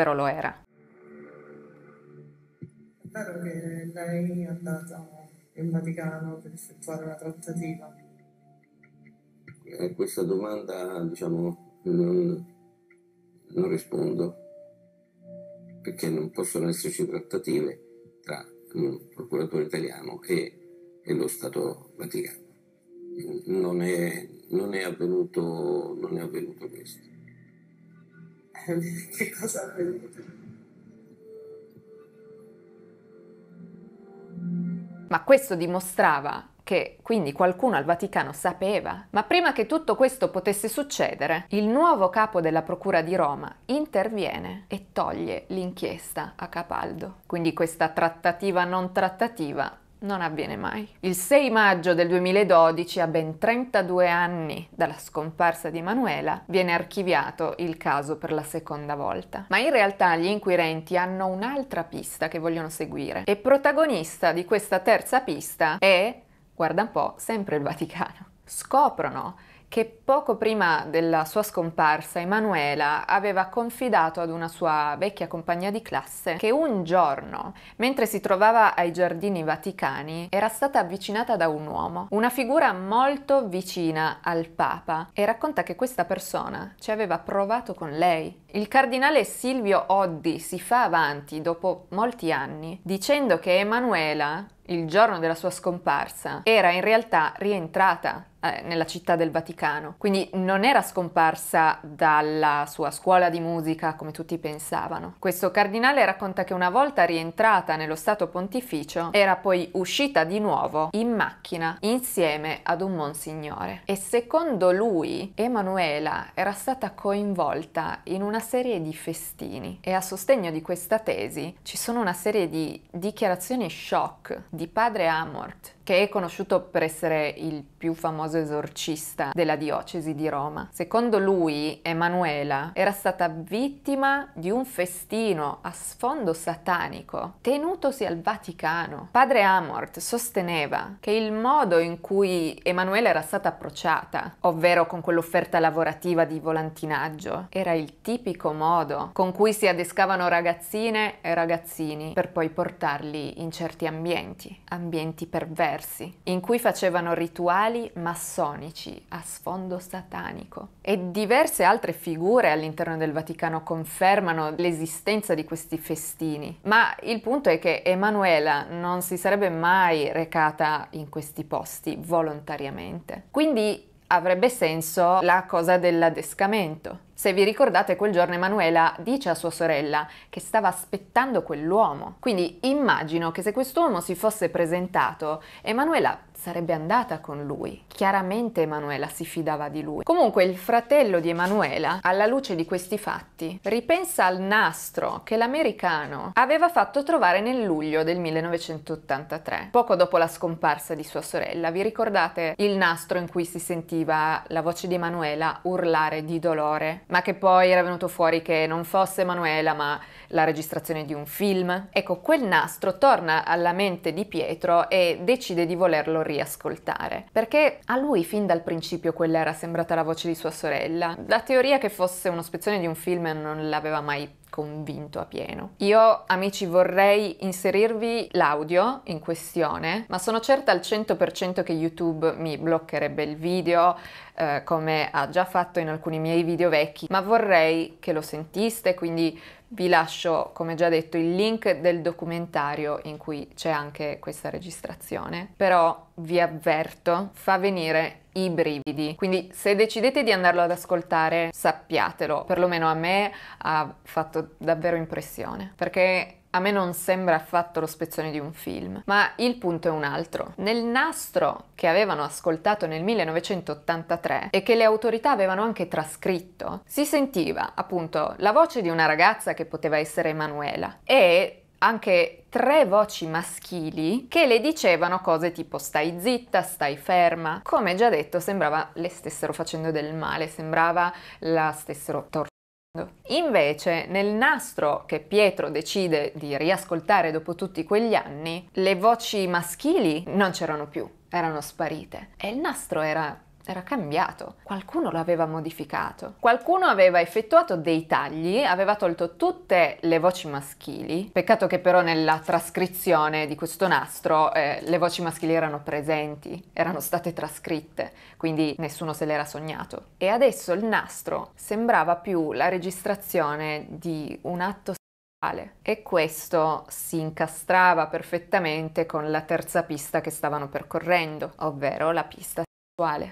però lo era. È vero che lei è andata in Vaticano per effettuare una trattativa? Eh, questa domanda, diciamo, non, non rispondo, perché non possono esserci trattative tra un procuratore italiano e, e lo Stato Vaticano. Non è, non è, avvenuto, non è avvenuto questo. che cosa è avvenuto. Ma questo dimostrava che quindi qualcuno al Vaticano sapeva. Ma prima che tutto questo potesse succedere, il nuovo capo della Procura di Roma interviene e toglie l'inchiesta a Capaldo. Quindi questa trattativa non trattativa non avviene mai. Il 6 maggio del 2012, a ben 32 anni dalla scomparsa di Manuela, viene archiviato il caso per la seconda volta. Ma in realtà gli inquirenti hanno un'altra pista che vogliono seguire e protagonista di questa terza pista è, guarda un po', sempre il Vaticano. Scoprono che poco prima della sua scomparsa Emanuela aveva confidato ad una sua vecchia compagna di classe che un giorno, mentre si trovava ai giardini vaticani, era stata avvicinata da un uomo, una figura molto vicina al Papa, e racconta che questa persona ci aveva provato con lei. Il cardinale Silvio Oddi si fa avanti dopo molti anni dicendo che Emanuela il giorno della sua scomparsa, era in realtà rientrata eh, nella città del Vaticano. Quindi non era scomparsa dalla sua scuola di musica come tutti pensavano. Questo cardinale racconta che una volta rientrata nello Stato Pontificio era poi uscita di nuovo in macchina insieme ad un monsignore. E secondo lui Emanuela era stata coinvolta in una serie di festini e a sostegno di questa tesi ci sono una serie di dichiarazioni shock di padre Amort che è conosciuto per essere il più famoso famoso esorcista della diocesi di Roma. Secondo lui, Emanuela era stata vittima di un festino a sfondo satanico tenutosi al Vaticano. Padre Amort sosteneva che il modo in cui Emanuela era stata approcciata, ovvero con quell'offerta lavorativa di volantinaggio, era il tipico modo con cui si adescavano ragazzine e ragazzini per poi portarli in certi ambienti, ambienti perversi, in cui facevano rituali ma massonici a sfondo satanico. E diverse altre figure all'interno del Vaticano confermano l'esistenza di questi festini, ma il punto è che Emanuela non si sarebbe mai recata in questi posti volontariamente. Quindi avrebbe senso la cosa dell'adescamento. Se vi ricordate, quel giorno Emanuela dice a sua sorella che stava aspettando quell'uomo. Quindi immagino che se quest'uomo si fosse presentato, Emanuela sarebbe andata con lui. Chiaramente Emanuela si fidava di lui. Comunque il fratello di Emanuela, alla luce di questi fatti, ripensa al nastro che l'americano aveva fatto trovare nel luglio del 1983, poco dopo la scomparsa di sua sorella. Vi ricordate il nastro in cui si sentiva la voce di Emanuela urlare di dolore, ma che poi era venuto fuori che non fosse Emanuela, ma la registrazione di un film? Ecco, quel nastro torna alla mente di Pietro e decide di volerlo riascoltare, perché a lui fin dal principio quella era sembrata la voce di sua sorella. La teoria che fosse uno spezzone di un film non l'aveva mai convinto a pieno. Io, amici, vorrei inserirvi l'audio in questione, ma sono certa al 100% che YouTube mi bloccherebbe il video, eh, come ha già fatto in alcuni miei video vecchi, ma vorrei che lo sentiste, quindi vi lascio, come già detto, il link del documentario in cui c'è anche questa registrazione, però vi avverto, fa venire i brividi. Quindi se decidete di andarlo ad ascoltare, sappiatelo, perlomeno a me ha fatto davvero impressione, perché a me non sembra affatto lo spezzone di un film, ma il punto è un altro. Nel nastro che avevano ascoltato nel 1983 e che le autorità avevano anche trascritto, si sentiva appunto la voce di una ragazza che poteva essere Emanuela e anche tre voci maschili che le dicevano cose tipo stai zitta, stai ferma. Come già detto, sembrava le stessero facendo del male, sembrava la stessero torturando Invece, nel nastro che Pietro decide di riascoltare dopo tutti quegli anni, le voci maschili non c'erano più, erano sparite e il nastro era era cambiato, qualcuno lo aveva modificato, qualcuno aveva effettuato dei tagli, aveva tolto tutte le voci maschili, peccato che però nella trascrizione di questo nastro eh, le voci maschili erano presenti, erano state trascritte, quindi nessuno se l'era sognato. E adesso il nastro sembrava più la registrazione di un atto e questo si incastrava perfettamente con la terza pista che stavano percorrendo, ovvero la pista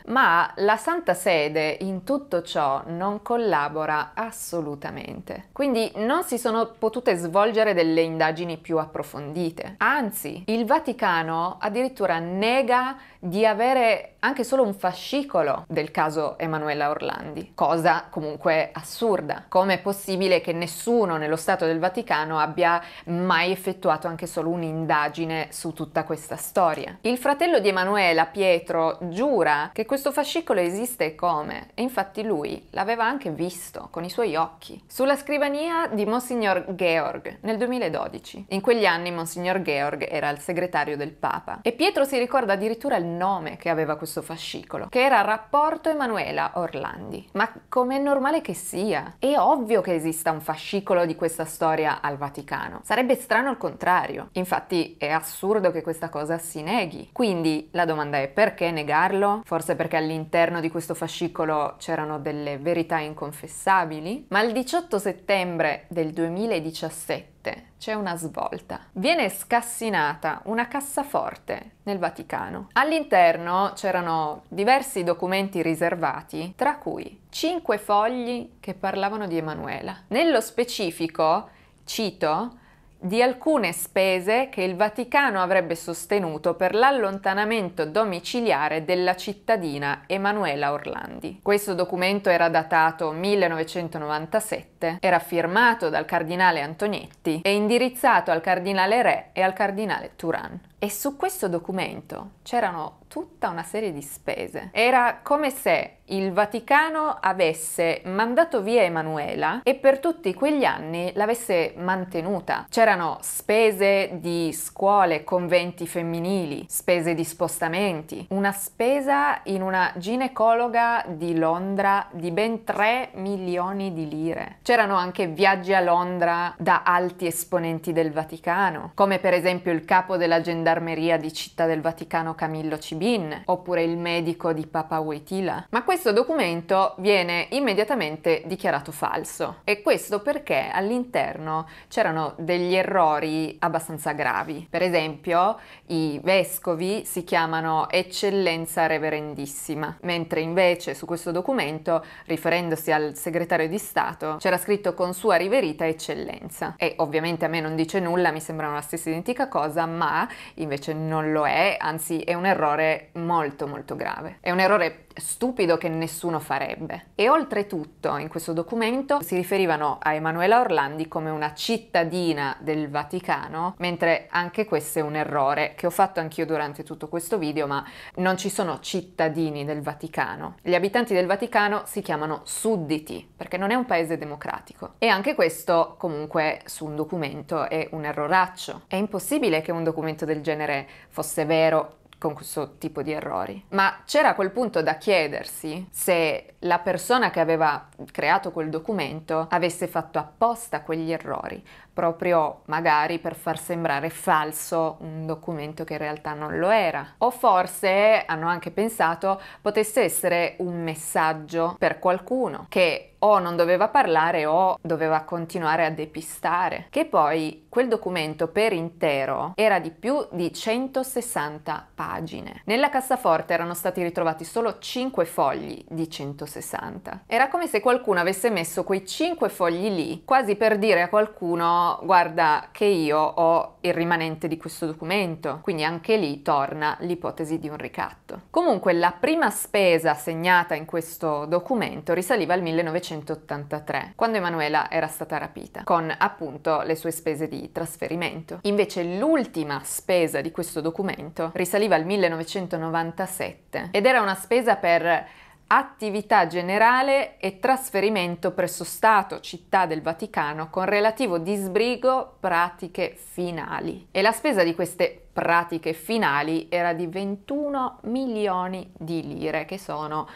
ma la Santa Sede in tutto ciò non collabora assolutamente. Quindi non si sono potute svolgere delle indagini più approfondite. Anzi, il Vaticano addirittura nega di avere anche solo un fascicolo del caso Emanuela Orlandi, cosa comunque assurda. Come è possibile che nessuno nello Stato del Vaticano abbia mai effettuato anche solo un'indagine su tutta questa storia? Il fratello di Emanuela, Pietro, giura che questo fascicolo esiste e come e infatti lui l'aveva anche visto con i suoi occhi sulla scrivania di Monsignor Georg nel 2012. In quegli anni Monsignor Georg era il segretario del Papa e Pietro si ricorda addirittura il nome che aveva questo fascicolo, che era Rapporto Emanuela Orlandi. Ma com'è normale che sia? È ovvio che esista un fascicolo di questa storia al Vaticano. Sarebbe strano il contrario. Infatti è assurdo che questa cosa si neghi. Quindi la domanda è perché negarlo? Forse perché all'interno di questo fascicolo c'erano delle verità inconfessabili? Ma il 18 settembre del 2017 7 c'è una svolta. Viene scassinata una cassaforte nel Vaticano. All'interno c'erano diversi documenti riservati, tra cui cinque fogli che parlavano di Emanuela. Nello specifico, cito, di alcune spese che il Vaticano avrebbe sostenuto per l'allontanamento domiciliare della cittadina Emanuela Orlandi. Questo documento era datato 1997, era firmato dal cardinale Antonietti e indirizzato al cardinale Re e al cardinale Turan. E su questo documento c'erano tutta una serie di spese. Era come se il Vaticano avesse mandato via Emanuela e per tutti quegli anni l'avesse mantenuta. C'erano spese di scuole, conventi femminili, spese di spostamenti, una spesa in una ginecologa di Londra di ben 3 milioni di lire. C'erano anche viaggi a Londra da alti esponenti del Vaticano, come per esempio il capo dell'agenda gendarmeria di Città del Vaticano Camillo Cibin, oppure il medico di Papa Wojtyla. Ma questo documento viene immediatamente dichiarato falso e questo perché all'interno c'erano degli errori abbastanza gravi. Per esempio, i vescovi si chiamano eccellenza reverendissima, mentre invece su questo documento, riferendosi al segretario di Stato, c'era scritto con sua riverita eccellenza. E ovviamente a me non dice nulla, mi sembrano la stessa identica cosa, ma invece non lo è, anzi è un errore molto molto grave. È un errore stupido che nessuno farebbe. E oltretutto in questo documento si riferivano a Emanuela Orlandi come una cittadina del Vaticano, mentre anche questo è un errore che ho fatto anch'io durante tutto questo video, ma non ci sono cittadini del Vaticano. Gli abitanti del Vaticano si chiamano sudditi, perché non è un paese democratico. E anche questo comunque su un documento è un erroraccio. È impossibile che un documento del genere fosse vero con questo tipo di errori. Ma c'era a quel punto da chiedersi se la persona che aveva creato quel documento avesse fatto apposta quegli errori, proprio magari per far sembrare falso un documento che in realtà non lo era. O forse hanno anche pensato potesse essere un messaggio per qualcuno che o non doveva parlare o doveva continuare a depistare. Che poi quel documento per intero era di più di 160 pagine. Nella cassaforte erano stati ritrovati solo 5 fogli di 160. Era come se qualcuno avesse messo quei 5 fogli lì quasi per dire a qualcuno guarda che io ho il rimanente di questo documento, quindi anche lì torna l'ipotesi di un ricatto. Comunque la prima spesa segnata in questo documento risaliva al 1983, quando Emanuela era stata rapita, con appunto le sue spese di trasferimento. Invece l'ultima spesa di questo documento risaliva al 1997 ed era una spesa per attività generale e trasferimento presso Stato, città del Vaticano, con relativo disbrigo pratiche finali. E la spesa di queste pratiche finali era di 21 milioni di lire, che sono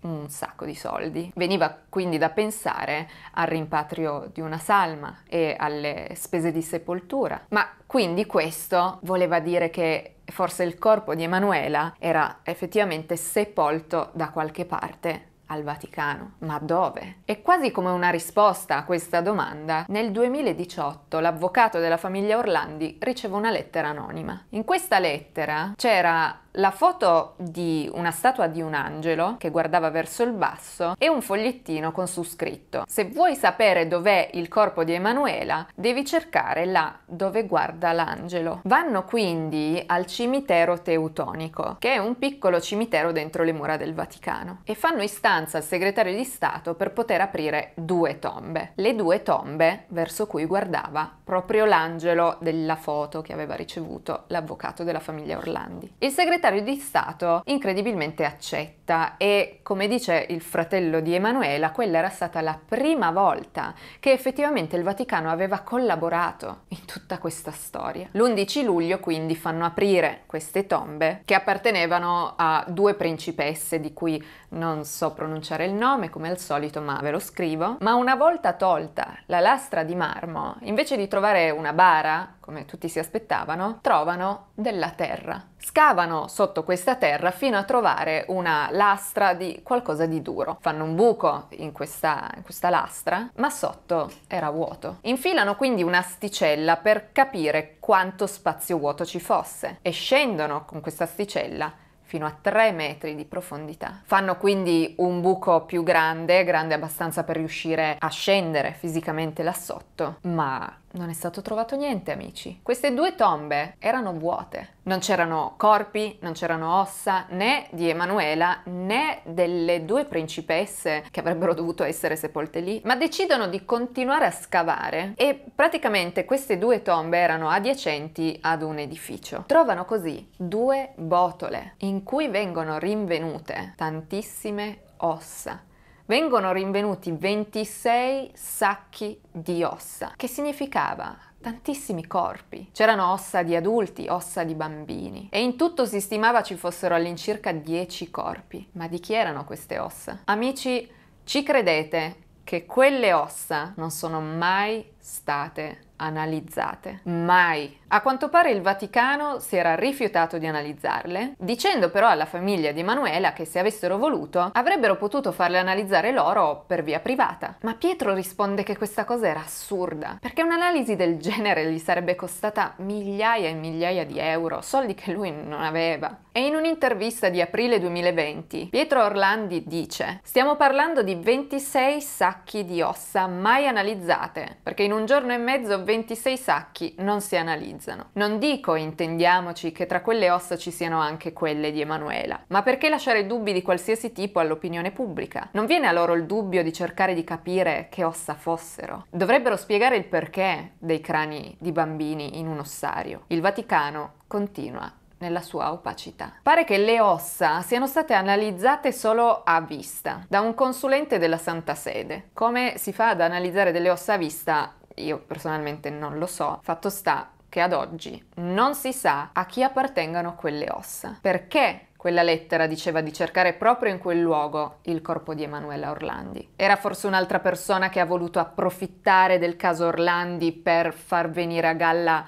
un sacco di soldi. Veniva quindi da pensare al rimpatrio di una salma e alle spese di sepoltura, ma quindi questo voleva dire che forse il corpo di Emanuela era effettivamente sepolto da qualche parte al Vaticano. Ma dove? E quasi come una risposta a questa domanda, nel 2018 l'avvocato della famiglia Orlandi riceve una lettera anonima. In questa lettera c'era la foto di una statua di un angelo che guardava verso il basso e un fogliettino con su scritto se vuoi sapere dov'è il corpo di Emanuela devi cercare là dove guarda l'angelo. Vanno quindi al cimitero teutonico che è un piccolo cimitero dentro le mura del Vaticano e fanno istanza al segretario di Stato per poter aprire due tombe, le due tombe verso cui guardava proprio l'angelo della foto che aveva ricevuto l'avvocato della famiglia Orlandi. Il segretario segretario di Stato incredibilmente accetta e, come dice il fratello di Emanuela, quella era stata la prima volta che effettivamente il Vaticano aveva collaborato in tutta questa storia. L'11 luglio quindi fanno aprire queste tombe che appartenevano a due principesse di cui non so pronunciare il nome come al solito, ma ve lo scrivo. Ma una volta tolta la lastra di marmo, invece di trovare una bara, come tutti si aspettavano, trovano della terra. Scavano sotto questa terra fino a trovare una lastra di qualcosa di duro. Fanno un buco in questa, in questa lastra, ma sotto era vuoto. Infilano quindi un'asticella per capire quanto spazio vuoto ci fosse e scendono con questa asticella fino a 3 metri di profondità. Fanno quindi un buco più grande, grande abbastanza per riuscire a scendere fisicamente là sotto, ma non è stato trovato niente, amici. Queste due tombe erano vuote. Non c'erano corpi, non c'erano ossa né di Emanuela né delle due principesse che avrebbero dovuto essere sepolte lì, ma decidono di continuare a scavare e praticamente queste due tombe erano adiacenti ad un edificio. Trovano così due botole in cui vengono rinvenute tantissime ossa vengono rinvenuti 26 sacchi di ossa, che significava tantissimi corpi. C'erano ossa di adulti, ossa di bambini e in tutto si stimava ci fossero all'incirca 10 corpi. Ma di chi erano queste ossa? Amici, ci credete che quelle ossa non sono mai state analizzate. Mai. A quanto pare il Vaticano si era rifiutato di analizzarle, dicendo però alla famiglia di Emanuela che se avessero voluto avrebbero potuto farle analizzare loro per via privata. Ma Pietro risponde che questa cosa era assurda, perché un'analisi del genere gli sarebbe costata migliaia e migliaia di euro, soldi che lui non aveva. E in un'intervista di aprile 2020, Pietro Orlandi dice: "Stiamo parlando di 26 sacchi di ossa mai analizzate, perché in in un giorno e mezzo 26 sacchi non si analizzano. Non dico, intendiamoci, che tra quelle ossa ci siano anche quelle di Emanuela, ma perché lasciare dubbi di qualsiasi tipo all'opinione pubblica? Non viene a loro il dubbio di cercare di capire che ossa fossero? Dovrebbero spiegare il perché dei crani di bambini in un ossario. Il Vaticano continua nella sua opacità. Pare che le ossa siano state analizzate solo a vista da un consulente della Santa Sede. Come si fa ad analizzare delle ossa a vista io personalmente non lo so, fatto sta che ad oggi non si sa a chi appartengano quelle ossa. Perché quella lettera diceva di cercare proprio in quel luogo il corpo di Emanuela Orlandi. Era forse un'altra persona che ha voluto approfittare del caso Orlandi per far venire a galla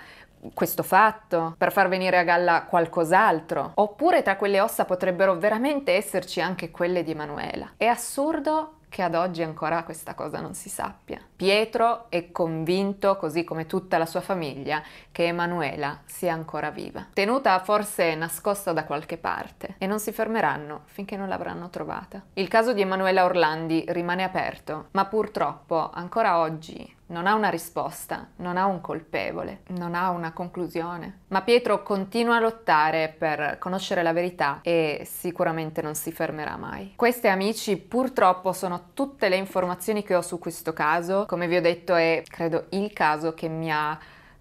questo fatto, per far venire a galla qualcos'altro. Oppure tra quelle ossa potrebbero veramente esserci anche quelle di Emanuela. È assurdo che ad oggi ancora questa cosa non si sappia. Pietro è convinto, così come tutta la sua famiglia, che Emanuela sia ancora viva, tenuta forse nascosta da qualche parte, e non si fermeranno finché non l'avranno trovata. Il caso di Emanuela Orlandi rimane aperto, ma purtroppo ancora oggi non ha una risposta, non ha un colpevole, non ha una conclusione. Ma Pietro continua a lottare per conoscere la verità e sicuramente non si fermerà mai. Queste amici purtroppo sono tutte le informazioni che ho su questo caso. Come vi ho detto è credo il caso che mi ha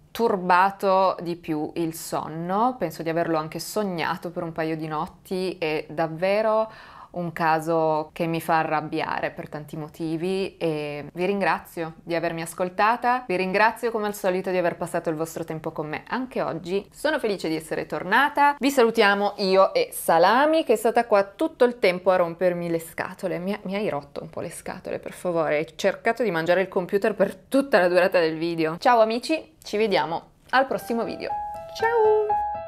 turbato di più il sonno, penso di averlo anche sognato per un paio di notti e davvero un caso che mi fa arrabbiare per tanti motivi e vi ringrazio di avermi ascoltata, vi ringrazio come al solito di aver passato il vostro tempo con me anche oggi, sono felice di essere tornata, vi salutiamo io e Salami che è stata qua tutto il tempo a rompermi le scatole, mi, mi hai rotto un po' le scatole per favore, hai cercato di mangiare il computer per tutta la durata del video. Ciao amici, ci vediamo al prossimo video, ciao!